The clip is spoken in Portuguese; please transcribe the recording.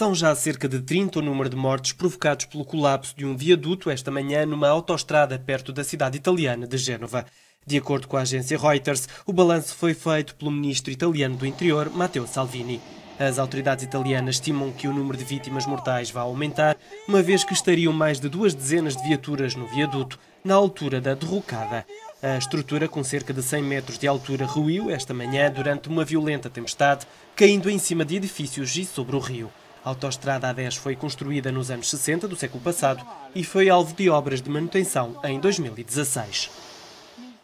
São já cerca de 30 o número de mortes provocados pelo colapso de um viaduto esta manhã numa autoestrada perto da cidade italiana de Génova. De acordo com a agência Reuters, o balanço foi feito pelo ministro italiano do Interior, Matteo Salvini. As autoridades italianas estimam que o número de vítimas mortais vai aumentar, uma vez que estariam mais de duas dezenas de viaturas no viaduto, na altura da derrocada. A estrutura, com cerca de 100 metros de altura, ruiu esta manhã durante uma violenta tempestade, caindo em cima de edifícios e sobre o rio. A autoestrada A10 foi construída nos anos 60 do século passado e foi alvo de obras de manutenção em 2016.